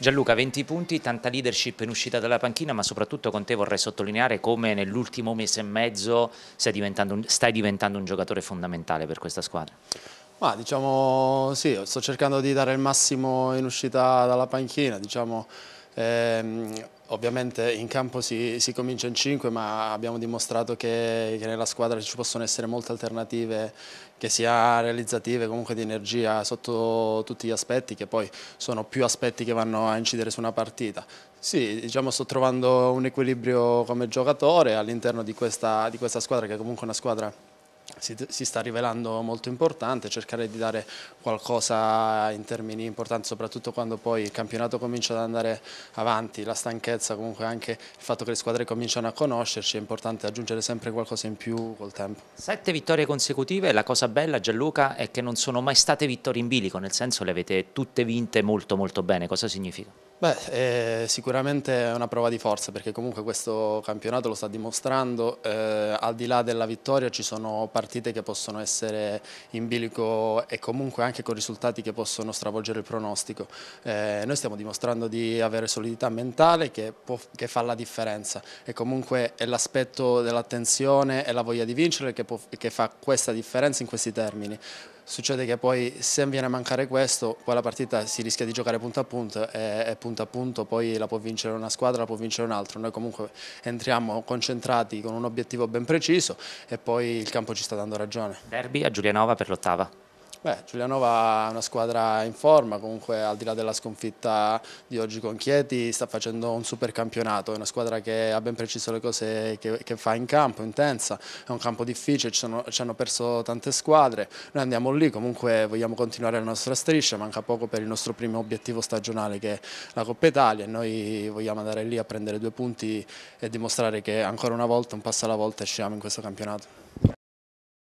Gianluca, 20 punti, tanta leadership in uscita dalla panchina, ma soprattutto con te vorrei sottolineare come nell'ultimo mese e mezzo stai diventando, un, stai diventando un giocatore fondamentale per questa squadra. Ma diciamo sì, sto cercando di dare il massimo in uscita dalla panchina, diciamo Ehm, ovviamente in campo si, si, comincia in 5 ma abbiamo dimostrato che, che, nella squadra ci possono essere molte alternative che sia realizzative comunque di energia sotto tutti gli aspetti che poi sono più aspetti che vanno a incidere su una partita. Sì, diciamo sto trovando un equilibrio come giocatore all'interno di, di questa squadra che è comunque una squadra si, si, sta rivelando molto importante, cercare di dare qualcosa in termini importanti, soprattutto quando poi il campionato comincia ad andare avanti, la stanchezza, comunque anche il fatto che le squadre cominciano a conoscerci, è importante aggiungere sempre qualcosa in più col tempo. Sette vittorie consecutive, la cosa bella Gianluca è che non sono mai state vittorie in bilico, nel senso le avete tutte vinte molto molto bene, cosa significa? Beh, eh, sicuramente è una prova di forza perché comunque questo campionato lo sta dimostrando, eh, al di là della vittoria ci sono parecchi partite che possono essere in bilico e comunque anche con risultati che possono stravolgere il pronostico. Eh, noi stiamo dimostrando di avere solidità mentale che, può, che fa la differenza e comunque è l'aspetto dell'attenzione e la voglia di vincere che, può, che fa questa differenza in questi termini. Succede che poi se viene a mancare questo, poi la partita si rischia di giocare punto a punto e, punto a punto poi la può vincere una squadra, la può vincere un'altra. Noi comunque entriamo concentrati con un obiettivo ben preciso e poi il campo ci sta dando ragione. Derby a Giulianova per l'ottava. Beh, Giulianova è una squadra in forma, comunque al di là della sconfitta di oggi con Chieti sta facendo un super campionato, è una squadra che ha ben preciso le cose che, che fa in campo, intensa, è un campo difficile, ci, sono, ci, hanno perso tante squadre, noi andiamo lì, comunque vogliamo continuare la nostra striscia, manca poco per il nostro primo obiettivo stagionale che è la Coppa Italia e noi vogliamo andare lì a prendere due punti e dimostrare che ancora una volta, un passo alla volta, sciamo in questo campionato.